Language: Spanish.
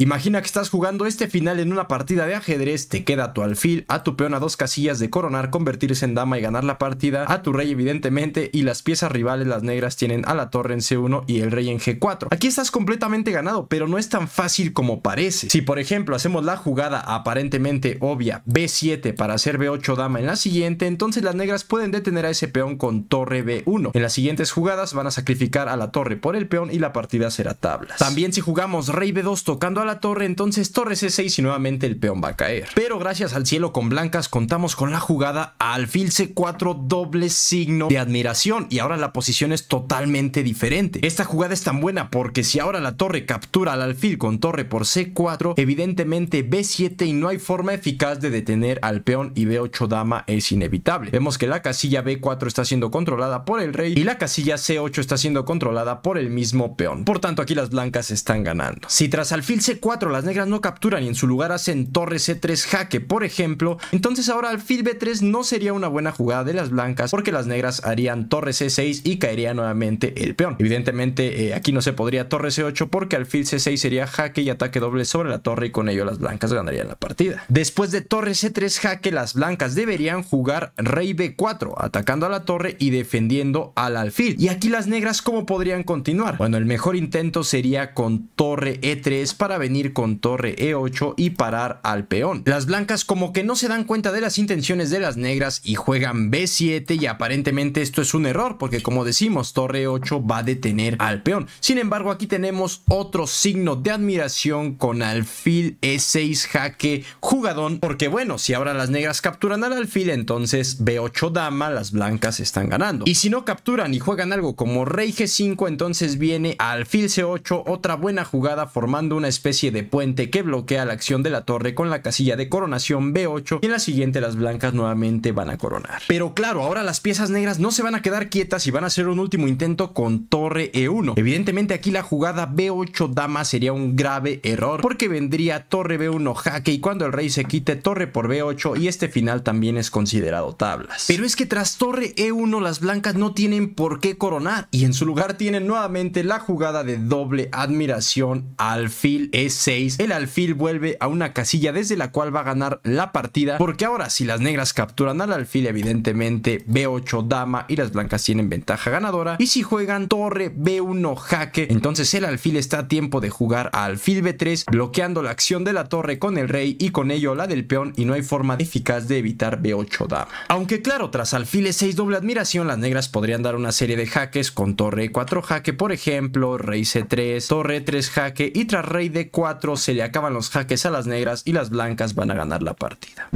Imagina que estás jugando este final en una partida de ajedrez, te queda tu alfil, a tu peón a dos casillas de coronar, convertirse en dama y ganar la partida, a tu rey evidentemente y las piezas rivales, las negras tienen a la torre en C1 y el rey en G4. Aquí estás completamente ganado, pero no es tan fácil como parece. Si por ejemplo hacemos la jugada aparentemente obvia B7 para hacer B8 dama en la siguiente, entonces las negras pueden detener a ese peón con torre B1. En las siguientes jugadas van a sacrificar a la torre por el peón y la partida será tablas. También si jugamos rey B2 tocando a la torre, entonces torre C6 y nuevamente el peón va a caer. Pero gracias al cielo con blancas contamos con la jugada alfil C4 doble signo de admiración y ahora la posición es totalmente diferente. Esta jugada es tan buena porque si ahora la torre captura al alfil con torre por C4, evidentemente B7 y no hay forma eficaz de detener al peón y B8 dama es inevitable. Vemos que la casilla B4 está siendo controlada por el rey y la casilla C8 está siendo controlada por el mismo peón. Por tanto, aquí las blancas están ganando. Si tras alfil C4 las negras no capturan y en su lugar hacen torre C3 jaque, por ejemplo, entonces ahora alfil B3 no sería una buena jugada de las blancas porque las negras harían torre C6 y caería nuevamente el peón. Evidentemente eh, aquí no se podría torre C8 porque alfil C6 sería jaque y ataque doble sobre la torre y con ello las blancas ganarían la partida. Después de torre C3 jaque, las blancas deberían jugar rey B4, atacando a la torre y defendiendo al alfil. Y aquí las negras, ¿cómo podrían continuar? Bueno, el mejor intento sería con torre E3 para venir con torre E8 y parar al peón. Las blancas como que no se dan cuenta de las intenciones de las negras y juegan B7 y aparentemente esto es un error porque como decimos torre E8 va a detener al peón. Sin embargo aquí tenemos otro signo de admiración con alfil E6 jaque jugadón porque bueno si ahora las negras capturan al alfil entonces B8 dama las blancas están ganando. Y si no capturan y juegan algo como rey G5 entonces viene alfil C8 otra buena jugada formando una especie de puente que bloquea la acción de la torre con la casilla de coronación B8 y en la siguiente las blancas nuevamente van a coronar. Pero claro, ahora las piezas negras no se van a quedar quietas y van a hacer un último intento con torre E1. Evidentemente aquí la jugada B8 dama sería un grave error porque vendría torre B1 jaque y cuando el rey se quite torre por B8 y este final también es considerado tablas. Pero es que tras torre E1 las blancas no tienen por qué coronar y en su lugar tienen nuevamente la jugada de doble admiración alfil e6, el alfil vuelve a una casilla desde la cual va a ganar la partida, porque ahora si las negras capturan al alfil, evidentemente B8 dama y las blancas tienen ventaja ganadora, y si juegan torre B1 jaque, entonces el alfil está a tiempo de jugar a alfil B3, bloqueando la acción de la torre con el rey y con ello la del peón, y no hay forma eficaz de evitar B8 dama. Aunque claro, tras alfil E6 doble admiración, las negras podrían dar una serie de jaques con torre 4 e jaque, por ejemplo, rey C3, torre 3 e jaque, y tras rey d 4 se le acaban los jaques a las negras y las blancas van a ganar la partida.